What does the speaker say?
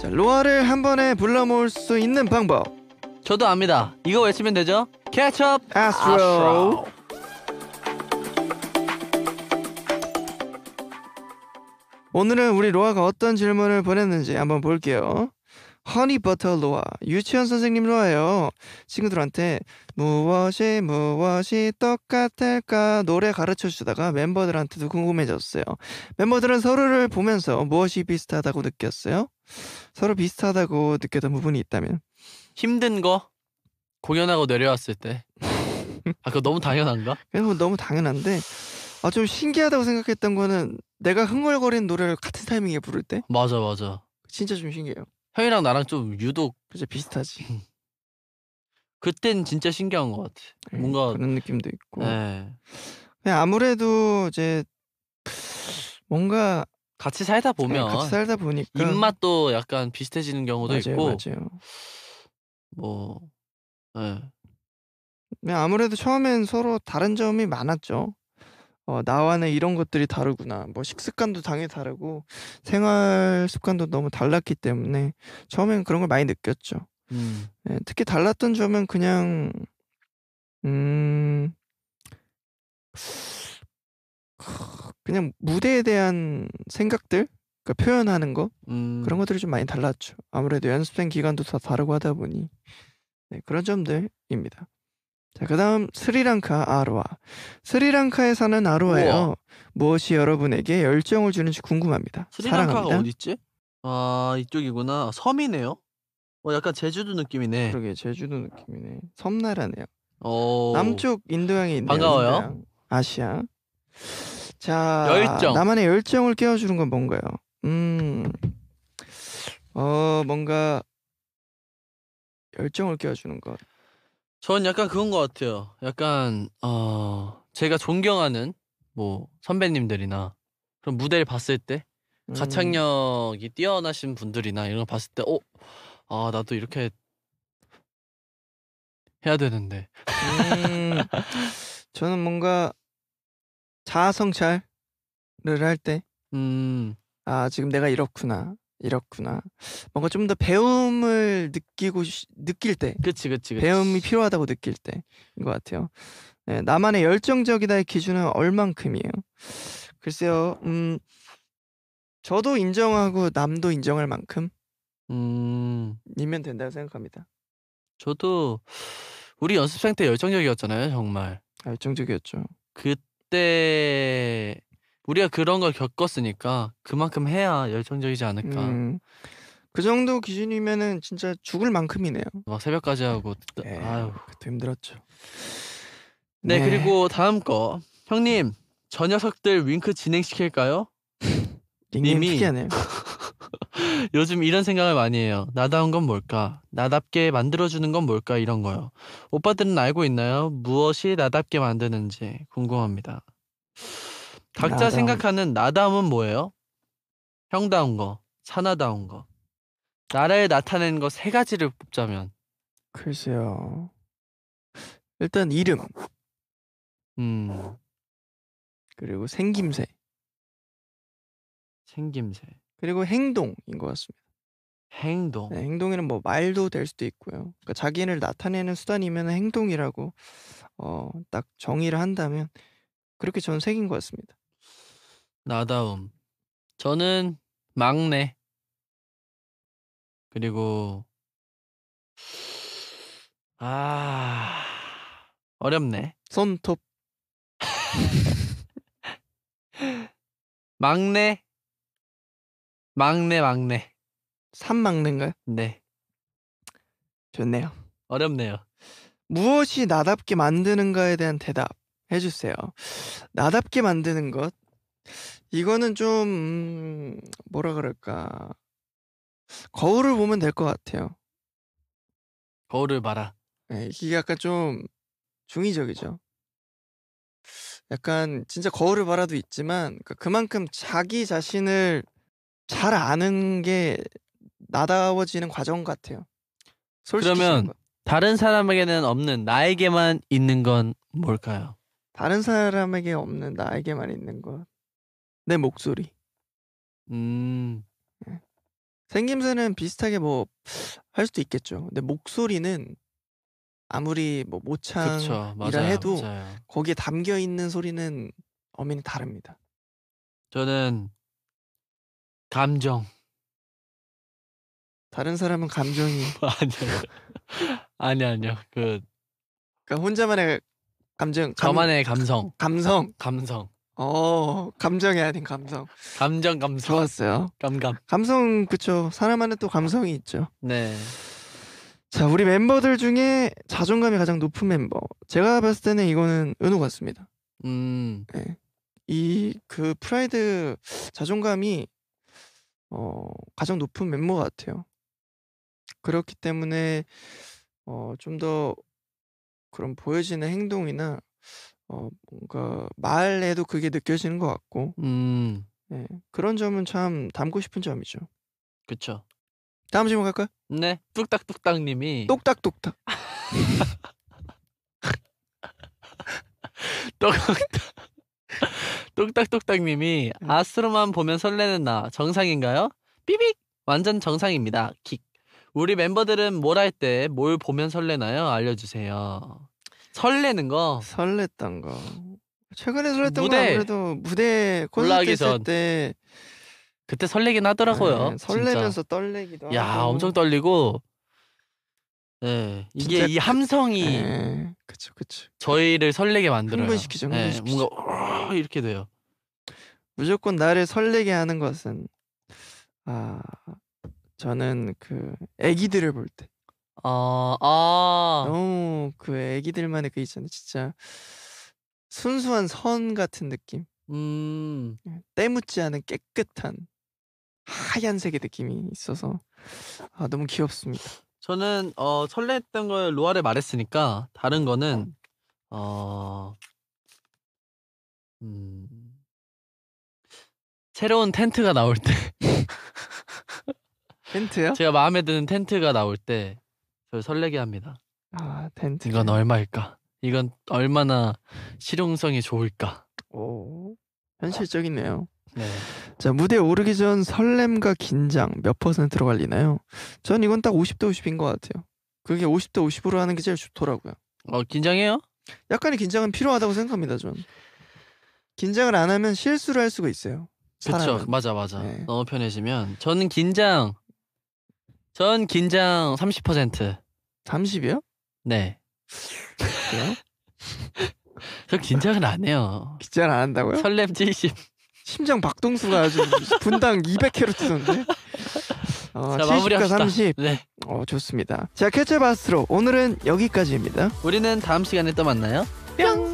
자, 로아를 한 번에 불러 모을 수 있는 방법. 저도 압니다. 이거 외치면 되죠? 캐첩 아스트로. 오늘은 우리 로아가 어떤 질문을 보냈는지 한번 볼게요. 허니버터 로아 유치원 선생님 로아예요. 친구들한테 무엇이 무엇이 똑같을까 노래 가르쳐 주다가 멤버들한테도 궁금해졌어요. 멤버들은 서로를 보면서 무엇이 비슷하다고 느꼈어요? 서로 비슷하다고 느꼈던 부분이 있다면 힘든 거 공연하고 내려왔을 때. 아 그거 너무 당연한가? 뭐 너무 당연한데 아 좀 신기하다고 생각했던 거는 내가 흥얼거리는 노래를 같은 타이밍에 부를 때 맞아 맞아 진짜 좀 신기해요. 형이랑 나랑 좀 유독 그치 비슷하지. 그땐 진짜 신기한 것 같아. 그 뭔가 그런 느낌도 있고. 예. 네. 아무래도 이제 뭔가 같이 살다 보면 같이 살다 보니까 입맛도 약간 비슷해지는 경우도 맞아요, 있고. 맞아요. 뭐, 예. 네. 아무래도 처음엔 서로 다른 점이 많았죠. 어, 나와는 이런 것들이 다르구나. 뭐 식습관도 당연히 다르고 생활 습관도 너무 달랐기 때문에 처음엔 그런 걸 많이 느꼈죠. 음. 네, 특히 달랐던 점은 그냥 음 그냥 무대에 대한 생각들 그러니까 표현하는 거 음. 그런 것들이 좀 많이 달랐죠. 아무래도 연습생 기간도 다 다르고 하다 보니 네, 그런 점들입니다. 자, 그다음 스리랑카 아로아. 스리랑카에 사는 아로아예요. 무엇이 여러분에게 열정을 주는지 궁금합니다. 스리랑카가 사랑합니다. 어디 지아 이쪽이구나. 섬이네요. 어 약간 제주도 느낌이네. 그러게 제주도 느낌이네. 섬나라네요. 오. 어. 남쪽 인도양에 있네 반가워요. 인도양. 아시아. 자, 열정. 나만의 열정을 깨워주는 건 뭔가요? 음, 어 뭔가 열정을 깨워주는 것. 전 약간 그런 것 같아요. 약간 어, 제가 존경하는 뭐 선배님들이나 그런 무대를 봤을 때 음. 가창력이 뛰어나신 분들이나 이런 거 봤을 때, 어, 아 나도 이렇게 해야 되는데. 음, 저는 뭔가 자아성찰을 할 때, 음. 아 지금 내가 이렇구나. 이렇구나. 뭔가 좀 더 배움을 느끼고 시, 느낄 때, 그치, 그치, 그 배움이 필요하다고 느낄 때인 것 같아요. 네, 나만의 열정적이다의 기준은 얼만큼이에요? 글쎄요, 음, 저도 인정하고 남도 인정할 만큼 음, 이면 된다고 생각합니다. 저도 우리 연습생 때 열정적이었잖아요, 정말. 아, 열정적이었죠. 그때 우리가 그런 걸 겪었으니까 그만큼 해야 열정적이지 않을까. 음, 그 정도 기준이면은 진짜 죽을 만큼이네요. 막 새벽까지 하고 네, 아유, 그때 힘들었죠. 네, 네, 그리고 다음 거 형님 저 녀석들 윙크 진행시킬까요? 님이 특이하네요. 요즘 이런 생각을 많이 해요. 나다운 건 뭘까? 나답게 만들어주는 건 뭘까? 이런 거요. 오빠들은 알고 있나요? 무엇이 나답게 만드는지 궁금합니다. 각자 나다운. 생각하는 나다움은 뭐예요? 형다운 거, 사나다운 거. 나라에 나타낸 거 세 가지를 뽑자면 글쎄요. 일단 이름. 음. 그리고 생김새. 생김새. 그리고 행동인 것 같습니다. 행동. 네, 행동에는 뭐 말도 될 수도 있고요. 그러니까 자기를 나타내는 수단이면 행동이라고 어, 딱 정의를 한다면 그렇게 저는 새긴 것 같습니다. 나다움. 저는 막내. 그리고 아 어렵네. 손톱. 막내. 막내 막내. 삼막내인가요? 네. 좋네요. 어렵네요. 무엇이 나답게 만드는가에 대한 대답 해주세요. 나답게 만드는 것. 이거는 좀 음, 뭐라 그럴까 거울을 보면 될 것 같아요. 거울을 봐라. 예, 이게 약간 좀 중의적이죠. 약간 진짜 거울을 봐라도 있지만 그러니까 그만큼 자기 자신을 잘 아는 게 나다워지는 과정 같아요. 그러면 다른 사람에게는 없는 나에게만 있는 건 뭘까요? 다른 사람에게 없는 나에게만 있는 것. 내 목소리. 음. 생김새는 비슷하게 뭐 할 수도 있겠죠. 근데 목소리는 아무리 뭐 모창이라 해도 맞아요. 거기에 담겨 있는 소리는 엄연히 다릅니다. 저는 감정. 다른 사람은 감정이 아니요. 아니 아니요. 그 그러니까 혼자만의 감정, 감... 저만의 감성. 감성. 감성. 어 감정이 아닌 감성. 감정 감성. 좋았어요. 감감. 감성 그쵸. 사람한테 또 감성이 있죠. 네. 자 우리 멤버들 중에 자존감이 가장 높은 멤버. 제가 봤을 때는 이거는 은호 같습니다. 음. 네. 이그 프라이드 자존감이 어 가장 높은 멤버 같아요. 그렇기 때문에 어좀 더 그런 보여지는 행동이나 어 뭔가 말에도 그게 느껴지는 것 같고 음. 네, 그런 점은 참 담고 싶은 점이죠. 그쵸. 다음 질문 갈까요? 네. 뚝딱뚝딱님이 똑딱똑딱. 똑딱똑딱. 똑딱똑딱님이 네. 아스로만 트 보면 설레는 나 정상인가요? 삐빅 완전 정상입니다. 킥. 우리 멤버들은 뭘 할 때 뭘 보면 설레나요? 알려주세요. 설레는 거. 설렜던 거. 최근에 설렜던 무대. 건 아무래도 무대 콘서트 때 그때 설레긴 하더라고요. 네, 설레면서 떨리기도 야 하고. 엄청 떨리고. 네, 이게 진짜 이 함성이 네, 그쵸 그 저희를 설레게 만들어요. 흥분시키죠, 네, 흥분시키죠. 뭔가 어, 이렇게 돼요. 무조건 나를 설레게 하는 것은 아 저는 그 아기들을 볼때 아, 아. 너무 그 애기들만의 그 있잖아요. 진짜 순수한 선 같은 느낌. 음. 예, 때묻지 않은 깨끗한 하얀색의 느낌이 있어서 아, 너무 귀엽습니다. 저는 어, 설레했던 걸 로아를 말했으니까 다른 거는 음. 어, 음, 새로운 텐트가 나올 때 텐트요? 제가 마음에 드는 텐트가 나올 때 저를 설레게 합니다. 아 텐트. 이건 얼마일까? 이건 얼마나 실용성이 좋을까? 오 현실적이네요. 네. 자 무대에 오르기 전 설렘과 긴장 몇 퍼센트로 갈리나요? 전 이건 딱 50대 50인 것 같아요. 그게 50대 50으로 하는 게 제일 좋더라고요. 어 긴장해요? 약간의 긴장은 필요하다고 생각합니다. 전 긴장을 안 하면 실수를 할 수가 있어요. 그렇죠. 맞아 맞아. 네. 너무 편해지면 저는 긴장 전 긴장 30%. 30이요? 네. 그래요? 저 긴장을 안 해요. 긴장 안 한다고요? 설렘 70. 심장 박동수가 아주 분당 200회로 뜨던데. 어, 자, 70과 30. 네. 어, 좋습니다. 자, 캐치바스로 오늘은 여기까지입니다. 우리는 다음 시간에 또 만나요. 뿅!